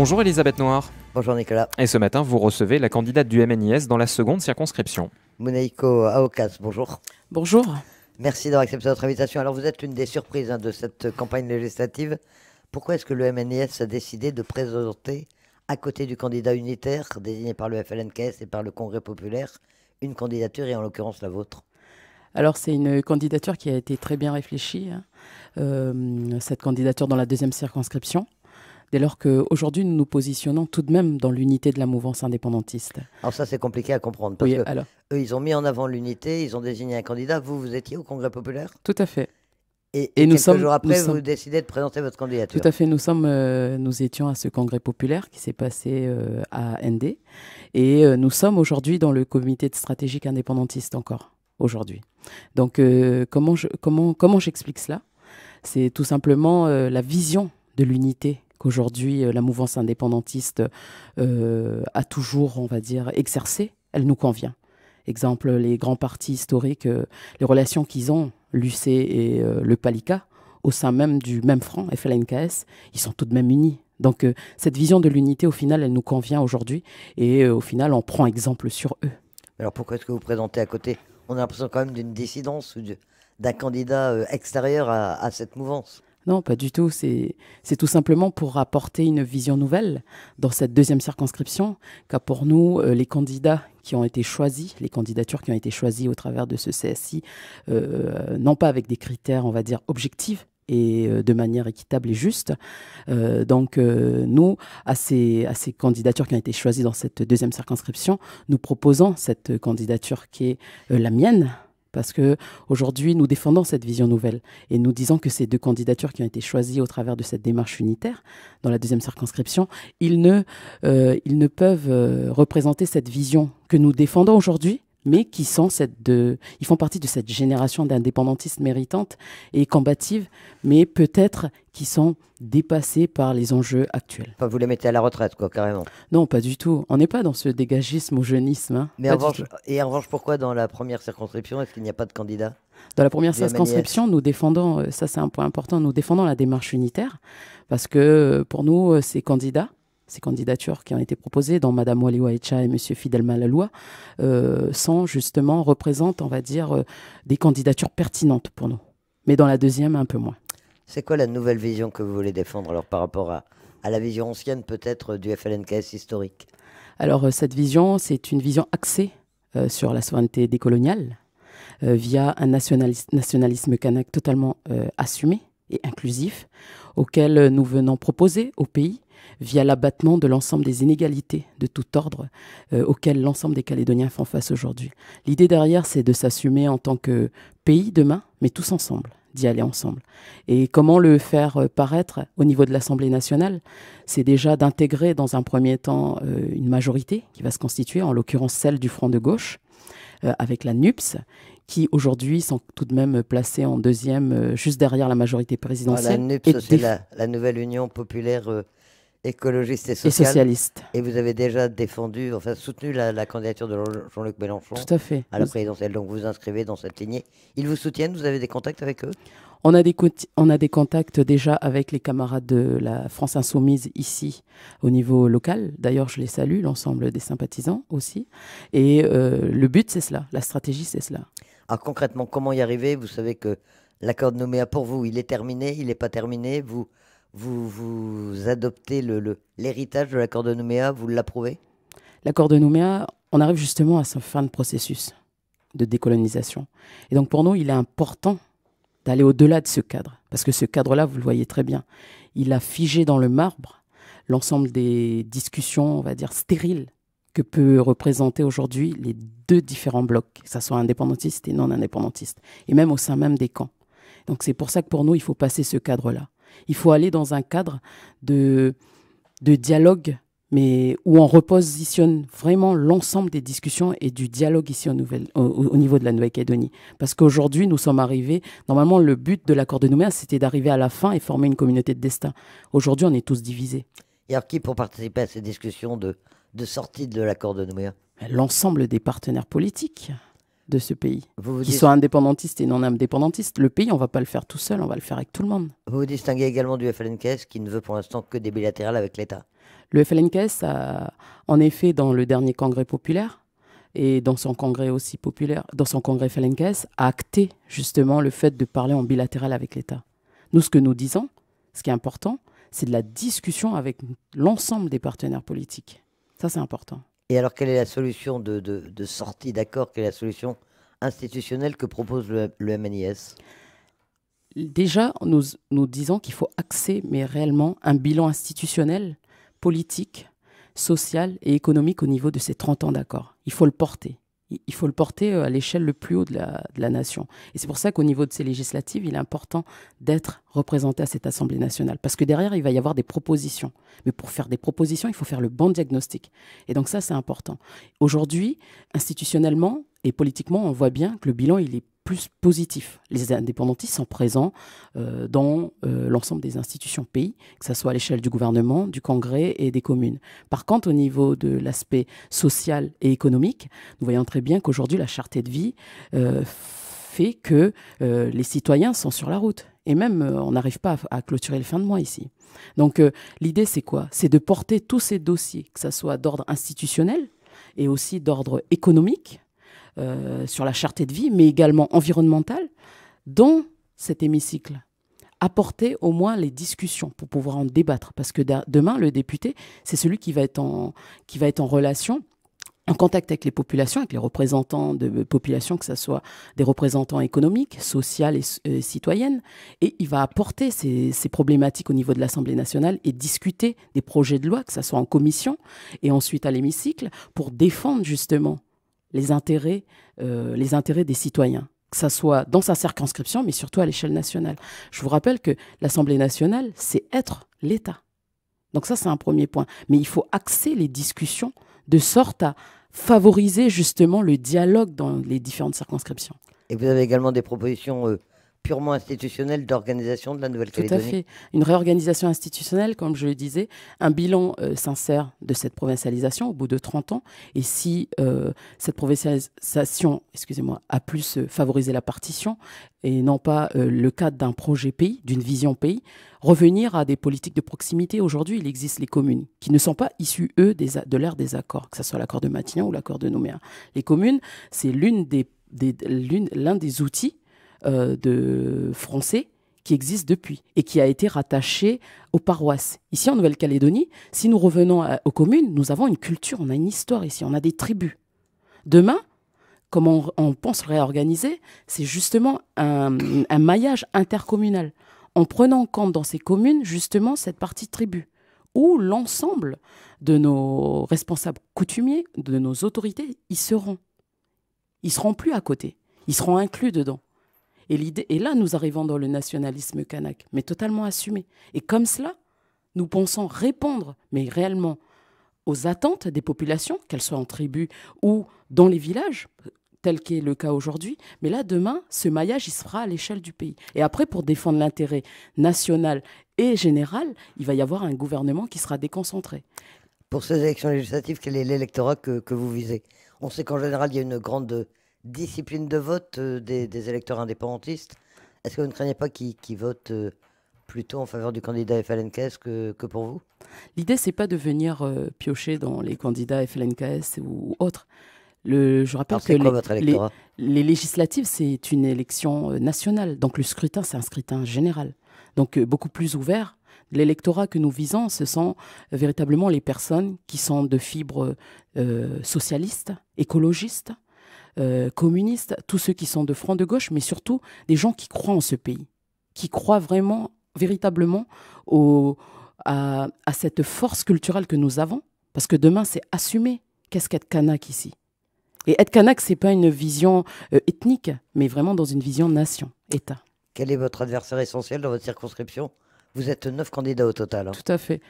Bonjour Elisabeth Noir. Bonjour Nicolas. Et ce matin, vous recevez la candidate du MNIS dans la seconde circonscription. Muneiko Aokas, bonjour. Bonjour. Merci d'avoir accepté notre invitation. Alors vous êtes une des surprises hein, de cette campagne législative. Pourquoi est-ce que le MNIS a décidé de présenter, à côté du candidat unitaire désigné par le FLNKS et par le Congrès populaire, une candidature et en l'occurrence la vôtre alors c'est une candidature qui a été très bien réfléchie, hein. euh, cette candidature dans la deuxième circonscription dès lors qu'aujourd'hui nous nous positionnons tout de même dans l'unité de la mouvance indépendantiste. Alors ça c'est compliqué à comprendre parce eux ils ont mis en avant l'unité, ils ont désigné un candidat, vous vous étiez au Congrès populaire Tout à fait. Et, et, nous sommes, jours après, vous décidez de présenter votre candidature. Tout à fait, nous sommes, euh, nous étions à ce congrès populaire qui s'est passé euh, à ND, et euh, nous sommes aujourd'hui dans le comité de stratégique indépendantiste encore aujourd'hui. Donc, comment comment, comment j'explique cela C'est tout simplement la vision de l'unité Aujourd'hui, euh, la mouvance indépendantiste euh, a toujours, on va dire, exercé. elle nous convient. Exemple, les grands partis historiques, euh, les relations qu'ils ont, l'UC et le Palika, au sein même du même front, FLNKS, ils sont tout de même unis. Donc cette vision de l'unité, au final, elle nous convient aujourd'hui et au final, on prend exemple sur eux. Alors pourquoi est-ce que vous présentez à côté On a l'impression quand même d'une dissidence ou d'un candidat extérieur à, à cette mouvance. Non, pas du tout. C'est tout simplement pour apporter une vision nouvelle dans cette deuxième circonscription, car pour nous, euh, les candidats qui ont été choisis, les candidatures qui ont été choisies au travers de ce CSI, euh, non pas avec des critères, on va dire, objectifs, et euh, de manière équitable et juste. donc nous, à ces, candidatures qui ont été choisies dans cette deuxième circonscription, nous proposons cette candidature qui est la mienne, parce que aujourd'hui, nous défendons cette vision nouvelle et nous disons que ces deux candidatures qui ont été choisies au travers de cette démarche unitaire dans la deuxième circonscription, ils ne, euh, ils ne peuvent euh, représenter cette vision que nous défendons aujourd'hui, mais qui sont cette de, ils font partie de cette génération d'indépendantistes méritantes et combatives, mais peut-être qui sont dépassés par les enjeux actuels. vous les mettez à la retraite, quoi, carrément. Non, pas du tout. On n'est pas dans ce dégagisme ou jeunisme. Hein. Mais en et en revanche, pourquoi dans la première circonscription, est-ce qu'il n'y a pas de candidat Dans la première circonscription, nous défendons, euh, ça c'est un point important, nous défendons la démarche unitaire, parce que euh, pour nous, euh, ces candidats ces candidatures qui ont été proposées, dont Madame Waliwa Echa et M. Fidel Malaloua, euh, sont justement, représentent, on va dire, euh, des candidatures pertinentes pour nous. Mais dans la deuxième, un peu moins. C'est quoi la nouvelle vision que vous voulez défendre alors par rapport à, à la vision ancienne peut-être du FLNKS historique Alors euh, cette vision, c'est une vision axée sur la souveraineté décoloniale via un nationalisme canaque totalement assumé et inclusif auquel nous venons proposer au pays via l'abattement de l'ensemble des inégalités de tout ordre euh, auxquelles l'ensemble des Calédoniens font face aujourd'hui. L'idée derrière, c'est de s'assumer en tant que pays demain, mais tous ensemble d'y aller ensemble. Et comment le faire euh, paraître au niveau de l'Assemblée nationale C'est déjà d'intégrer dans un premier temps euh, une majorité qui va se constituer, en l'occurrence celle du Front de gauche, avec la NUPS, qui aujourd'hui sont tout de même placés en deuxième, juste derrière la majorité présidentielle. la NUPS, c'est la, Nouvelle Union Populaire écologiste et, et socialiste. Et vous avez déjà défendu, enfin soutenu la, candidature de Jean-Luc Mélenchon à, fait. la présidentielle. Donc vous vous inscrivez dans cette lignée. Ils vous soutiennent Vous avez des contacts avec eux on a, des on a des contacts déjà avec les camarades de la France Insoumise ici au niveau local. D'ailleurs, je les salue, l'ensemble des sympathisants aussi. Et euh, le but, c'est cela. La stratégie, c'est cela. Alors concrètement, comment y arriver Vous savez que l'accord de Noméa pour vous, il est terminé, il n'est pas terminé. Vous, vous, adoptez l'héritage de l'accord de Nouméa, vous l'approuvez L'accord de Nouméa, on arrive justement à sa fin de processus de décolonisation. Et donc pour nous, il est important d'aller au-delà de ce cadre, parce que ce cadre-là, vous le voyez très bien, il a figé dans le marbre l'ensemble des discussions, on va dire, stériles que peut représenter aujourd'hui les deux différents blocs, que ce soit indépendantiste et non indépendantiste, et même au sein même des camps. Donc c'est pour ça que pour nous, il faut passer ce cadre-là. Il faut aller dans un cadre de, dialogue, mais où on repositionne vraiment l'ensemble des discussions et du dialogue ici au, au, niveau de la Nouvelle-Calédonie. Parce qu'aujourd'hui, nous sommes arrivés, normalement, le but de l'accord de Nouméa, c'était d'arriver à la fin et former une communauté de destin. Aujourd'hui, on est tous divisés. Et alors, qui pour participer à ces discussions de, de sortie de l'accord de Nouméa L'ensemble des partenaires politiques de ce pays, qui soit indépendantistes et non indépendantiste. Le pays, on ne va pas le faire tout seul, on va le faire avec tout le monde. Vous vous distinguez également du FLNKS qui ne veut pour l'instant que des bilatérales avec l'État. Le FLNKS a, en effet, dans le dernier congrès populaire, et dans son congrès aussi populaire, dans son congrès FLNKS, a acté justement le fait de parler en bilatéral avec l'État. Nous, ce que nous disons, ce qui est important, c'est de la discussion avec l'ensemble des partenaires politiques. Ça, c'est important. Et alors, quelle est la solution de, sortie d'accord Quelle est la solution institutionnelle que propose le, MNIS Déjà, nous, nous disons qu'il faut axer, mais réellement, un bilan institutionnel, politique, social et économique au niveau de ces 30 ans d'accord. Il faut le porter il faut le porter euh, à l'échelle le plus haut de la, nation. Et c'est pour ça qu'au niveau de ces législatives, il est important d'être représenté à cette Assemblée nationale. Parce que derrière, il va y avoir des propositions. Mais pour faire des propositions, il faut faire le bon diagnostic. Et donc ça, c'est important. Aujourd'hui, institutionnellement et politiquement, on voit bien que le bilan, il est plus positif. Les indépendantistes sont présents euh, dans euh, l'ensemble des institutions pays, que ce soit à l'échelle du gouvernement, du Congrès et des communes. Par contre, au niveau de l'aspect social et économique, nous voyons très bien qu'aujourd'hui, la charte de vie euh, fait que les citoyens sont sur la route. Et même, on n'arrive pas à, à, clôturer les fins de mois ici. Donc, l'idée, c'est quoi C'est de porter tous ces dossiers, que ce soit d'ordre institutionnel et aussi d'ordre économique, euh, sur la charte de vie, mais également environnementale, dans cet hémicycle. Apporter au moins les discussions pour pouvoir en débattre. Parce que demain, le député, c'est celui qui va être en, qui va être en relation en contact avec les populations, avec les représentants de populations, que ce soit des représentants économiques, sociales et euh, citoyennes. Et il va apporter ces, ces problématiques au niveau de l'Assemblée nationale et discuter des projets de loi, que ce soit en commission et ensuite à l'hémicycle, pour défendre justement les intérêts, euh, les intérêts des citoyens, que ce soit dans sa circonscription, mais surtout à l'échelle nationale. Je vous rappelle que l'Assemblée nationale, c'est être l'État. Donc ça, c'est un premier point. Mais il faut axer les discussions de sorte à favoriser justement le dialogue dans les différentes circonscriptions. Et vous avez également des propositions euh, purement institutionnel d'organisation de la Nouvelle-Calédonie. Tout à fait. Une réorganisation institutionnelle, comme je le disais, un bilan euh, sincère de cette provincialisation au bout de 30 ans. Et si euh, cette provincialisation, excusez-moi, a plus euh, favorisé la partition et non pas le cadre d'un projet pays, d'une vision pays, revenir à des politiques de proximité. Aujourd'hui, il existe les communes qui ne sont pas issues, eux, de l'ère des accords, que ce soit l'accord de Matignon ou l'accord de Nouméa. Les communes, c'est l'une des, l'un des outils euh, de français qui existe depuis et qui a été rattaché aux paroisses. Ici en Nouvelle-Calédonie, si nous revenons euh, aux communes, nous avons une culture, on a une histoire ici, on a des tribus. Demain, comment on, pense réorganiser, c'est justement un, maillage intercommunal, en prenant en compte dans ces communes justement cette partie tribu où l'ensemble de nos responsables coutumiers, de nos autorités, ils seront. Ils seront plus à côté, ils seront inclus dedans. Et l'idée, là, nous arrivons dans le nationalisme kanak, mais totalement assumé. Et comme cela, nous pensons répondre, mais réellement, aux attentes des populations, qu'elles soient en tribu ou dans les villages, tel qu'est le cas aujourd'hui. Mais là, demain, ce maillage, il sera à l'échelle du pays. Et après, pour défendre l'intérêt national et général, il va y avoir un gouvernement qui sera déconcentré. Pour ces élections législatives, quel est l'électorat que vous visez On sait qu'en général, il y a une grande discipline de vote euh, des, électeurs indépendantistes. Est-ce que vous ne craignez pas qu'ils votent euh, plutôt en faveur du candidat FLNKS que, que pour vous L'idée, c'est pas de venir euh, piocher dans les candidats FLNKS ou, autres. Le, je rappelle que les, les, législatives, c'est une élection nationale. Donc le scrutin, c'est un scrutin général. Donc beaucoup plus ouvert. L'électorat que nous visons, ce sont véritablement les personnes qui sont de fibres socialistes, écologistes, euh, communistes, tous ceux qui sont de front de gauche, mais surtout des gens qui croient en ce pays, qui croient vraiment, véritablement à, cette force culturelle que nous avons. Parce que demain, c'est assumer qu'est-ce qu'être kanak ici. Et être kanak, c'est pas une vision euh, ethnique, mais vraiment dans une vision nation, État. Quel est votre adversaire essentiel dans votre circonscription Vous êtes neuf candidats au total. Hein. Tout à fait.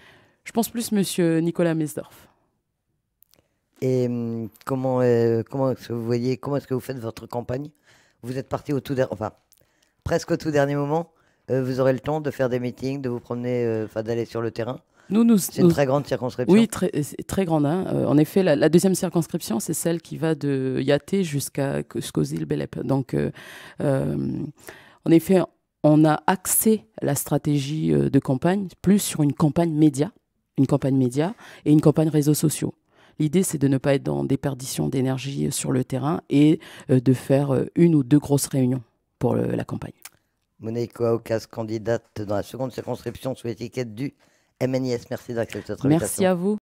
Je pense plus Monsieur Nicolas Mesdorf. Et hum, comment, euh, comment est-ce que vous voyez, comment est-ce que vous faites votre campagne Vous êtes parti au tout dernier, enfin, presque au tout dernier moment. Euh, vous aurez le temps de faire des meetings, de vous promener, euh, enfin, d'aller sur le terrain. Nous, nous, c'est une très grande circonscription. Oui, très, grande. Hein. en effet, la, deuxième circonscription, c'est celle qui va de Yaté jusqu'à jusqu'aux îles Donc, en effet, on a axé la stratégie de campagne plus sur une campagne média, une campagne média et une campagne réseaux sociaux. L'idée, c'est de ne pas être dans des perditions d'énergie euh, sur le terrain et euh, de faire euh, une ou deux grosses réunions pour la campagne. Monique Kouaoukas, candidate dans la seconde circonscription sous l'étiquette du MNIS. Merci d'accepter cette invitation. Merci à vous.